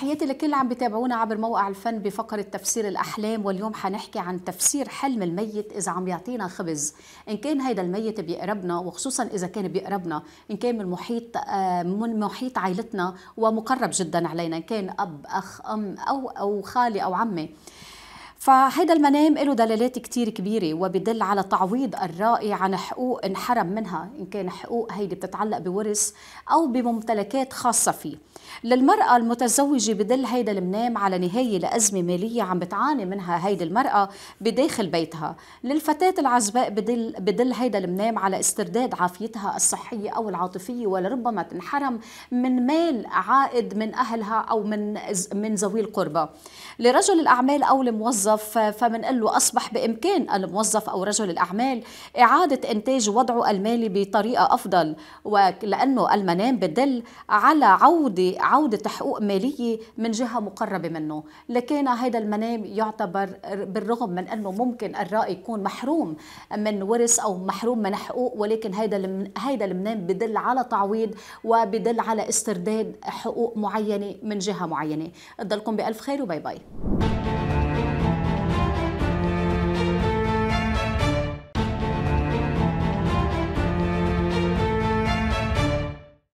تحياتي لكل اللي عم بتابعونا عبر موقع الفن بفقرة تفسير الأحلام واليوم حنحكي عن تفسير حلم الميت إذا عم يعطينا خبز إن كان هيدا الميت بيقربنا وخصوصا إذا كان بيقربنا إن كان من محيط آه، من محيط عائلتنا ومقرب جدا علينا إن كان أب أخ أم أو أو خالي أو عمي فهيدا المنام له دلالات كتير كبيرة وبدل على تعويض الرائي عن حقوق انحرم منها إن كان حقوق هيدي بتتعلق بورث أو بممتلكات خاصة فيه للمرأة المتزوجة بدل هيدا المنام على نهاية لأزمة مالية عم بتعاني منها هيدي المرأة بداخل بيتها للفتاة العزباء بدل, بدل هيدا المنام على استرداد عافيتها الصحية أو العاطفية ولربما تنحرم من مال عائد من أهلها أو من, من ذوي القربة لرجل الأعمال أو الموظف الموظف فبنقول له أصبح بإمكان الموظف أو رجل الأعمال إعادة إنتاج وضعه المالي بطريقة أفضل ولأنه المنام بدل على عودة عودة حقوق مالية من جهة مقربة منه لكن هذا المنام يعتبر بالرغم من أنه ممكن الرأي يكون محروم من ورث أو محروم من حقوق ولكن هذا هذا المنام بدل على تعويض وبدل على استرداد حقوق معينة من جهة معينة تضلكم بألف خير وباي باي